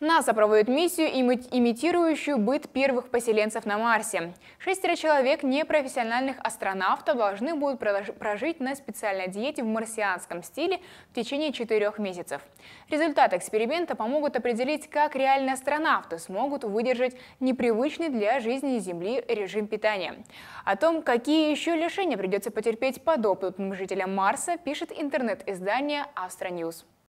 НАСА проводит миссию, имитирующую быт первых поселенцев на Марсе. Шестеро человек непрофессиональных астронавтов должны будут прожить на специальной диете в марсианском стиле в течение четырех месяцев. Результаты эксперимента помогут определить, как реальные астронавты смогут выдержать непривычный для жизни Земли режим питания. О том, какие еще лишения придется потерпеть подопытным жителям Марса, пишет интернет-издание «Астроньюз».